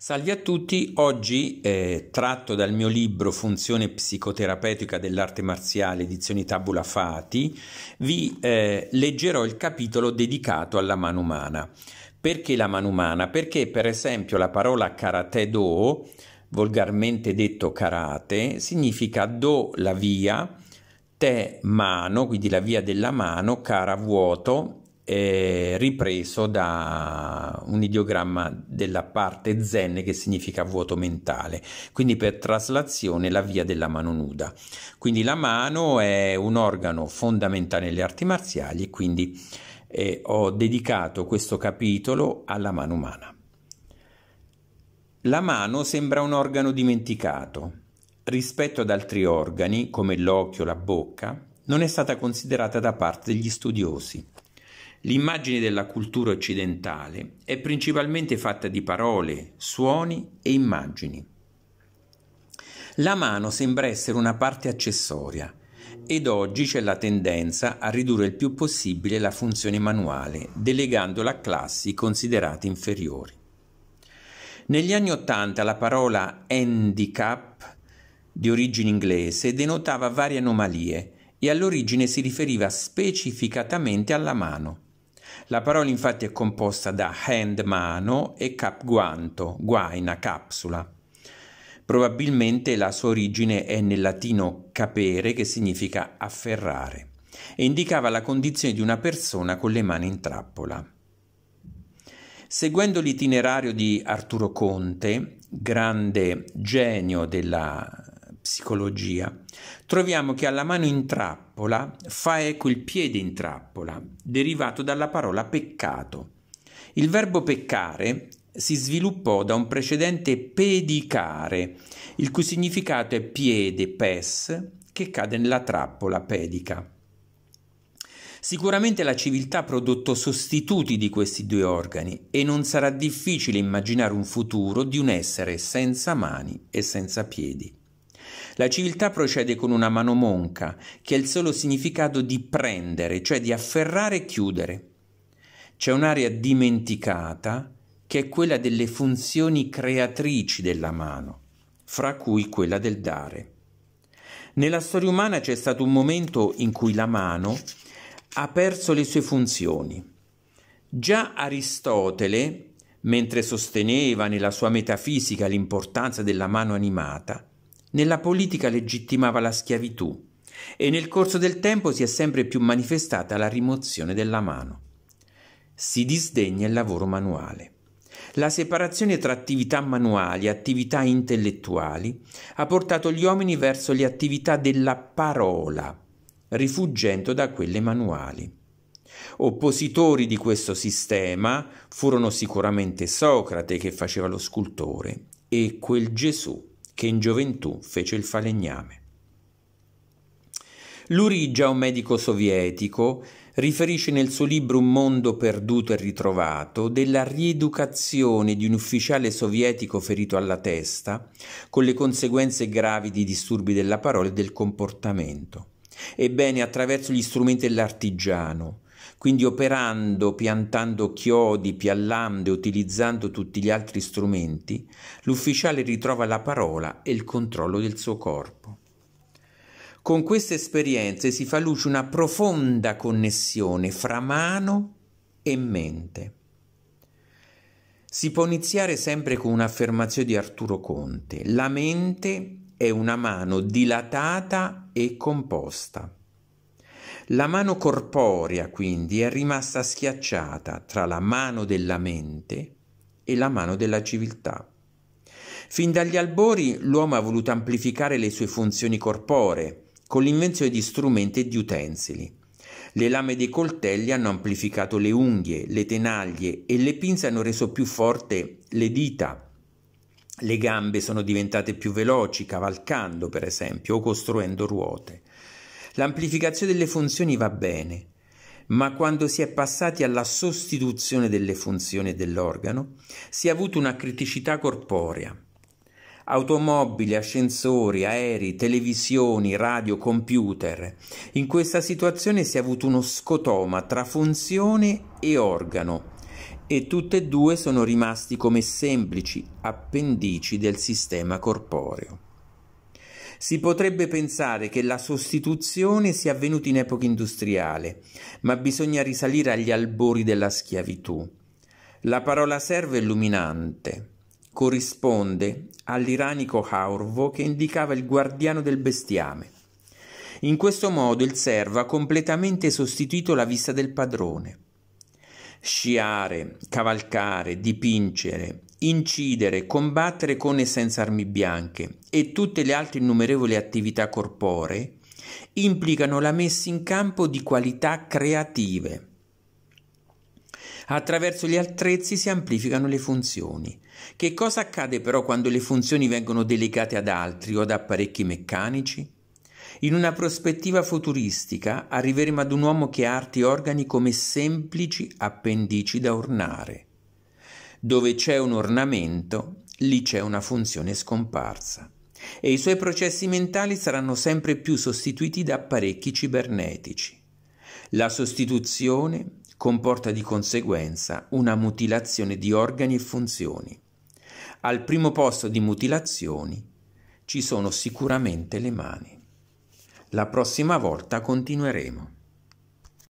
Salve a tutti, oggi eh, tratto dal mio libro Funzione psicoterapeutica dell'arte marziale, edizioni Tabula Fati, vi eh, leggerò il capitolo dedicato alla mano umana. Perché la mano umana? Perché per esempio la parola karate do, volgarmente detto karate, significa do la via, te mano, quindi la via della mano, cara vuoto, eh, ripreso da un ideogramma della parte zen che significa vuoto mentale, quindi per traslazione la via della mano nuda. Quindi la mano è un organo fondamentale nelle arti marziali e quindi eh, ho dedicato questo capitolo alla mano umana. La mano sembra un organo dimenticato. Rispetto ad altri organi, come l'occhio, la bocca, non è stata considerata da parte degli studiosi. L'immagine della cultura occidentale è principalmente fatta di parole, suoni e immagini. La mano sembra essere una parte accessoria ed oggi c'è la tendenza a ridurre il più possibile la funzione manuale, delegandola a classi considerate inferiori. Negli anni Ottanta la parola handicap, di origine inglese, denotava varie anomalie e all'origine si riferiva specificatamente alla mano la parola infatti è composta da hand mano e cap guanto, guaina, capsula. Probabilmente la sua origine è nel latino capere che significa afferrare e indicava la condizione di una persona con le mani in trappola. Seguendo l'itinerario di Arturo Conte, grande genio della psicologia, troviamo che alla mano in trappola fa eco il piede in trappola, derivato dalla parola peccato. Il verbo peccare si sviluppò da un precedente pedicare, il cui significato è piede, pes, che cade nella trappola pedica. Sicuramente la civiltà ha prodotto sostituti di questi due organi e non sarà difficile immaginare un futuro di un essere senza mani e senza piedi. La civiltà procede con una mano monca, che ha il solo significato di prendere, cioè di afferrare e chiudere. C'è un'area dimenticata che è quella delle funzioni creatrici della mano, fra cui quella del dare. Nella storia umana c'è stato un momento in cui la mano ha perso le sue funzioni. Già Aristotele, mentre sosteneva nella sua metafisica l'importanza della mano animata, nella politica legittimava la schiavitù e nel corso del tempo si è sempre più manifestata la rimozione della mano. Si disdegna il lavoro manuale. La separazione tra attività manuali e attività intellettuali ha portato gli uomini verso le attività della parola, rifuggendo da quelle manuali. Oppositori di questo sistema furono sicuramente Socrate che faceva lo scultore e quel Gesù che in gioventù fece il falegname. Lurigia, un medico sovietico, riferisce nel suo libro Un mondo perduto e ritrovato della rieducazione di un ufficiale sovietico ferito alla testa, con le conseguenze gravi di disturbi della parola e del comportamento. Ebbene, attraverso gli strumenti dell'artigiano, quindi operando, piantando chiodi, e utilizzando tutti gli altri strumenti, l'ufficiale ritrova la parola e il controllo del suo corpo. Con queste esperienze si fa luce una profonda connessione fra mano e mente. Si può iniziare sempre con un'affermazione di Arturo Conte. La mente è una mano dilatata e composta. La mano corporea quindi è rimasta schiacciata tra la mano della mente e la mano della civiltà. Fin dagli albori l'uomo ha voluto amplificare le sue funzioni corporee con l'invenzione di strumenti e di utensili. Le lame dei coltelli hanno amplificato le unghie, le tenaglie e le pinze hanno reso più forte le dita. Le gambe sono diventate più veloci, cavalcando per esempio o costruendo ruote. L'amplificazione delle funzioni va bene, ma quando si è passati alla sostituzione delle funzioni dell'organo, si è avuto una criticità corporea. Automobili, ascensori, aerei, televisioni, radio, computer. In questa situazione si è avuto uno scotoma tra funzione e organo e tutte e due sono rimasti come semplici appendici del sistema corporeo. Si potrebbe pensare che la sostituzione sia avvenuta in epoca industriale, ma bisogna risalire agli albori della schiavitù. La parola servo è illuminante, corrisponde all'iranico haurvo che indicava il guardiano del bestiame. In questo modo il servo ha completamente sostituito la vista del padrone. Sciare, cavalcare, dipingere, incidere, combattere con e senza armi bianche e tutte le altre innumerevoli attività corporee implicano la messa in campo di qualità creative. Attraverso gli attrezzi si amplificano le funzioni. Che cosa accade però quando le funzioni vengono delegate ad altri o ad apparecchi meccanici? In una prospettiva futuristica arriveremo ad un uomo che ha arti e organi come semplici appendici da ornare. Dove c'è un ornamento, lì c'è una funzione scomparsa e i suoi processi mentali saranno sempre più sostituiti da apparecchi cibernetici. La sostituzione comporta di conseguenza una mutilazione di organi e funzioni. Al primo posto di mutilazioni ci sono sicuramente le mani. La prossima volta continueremo.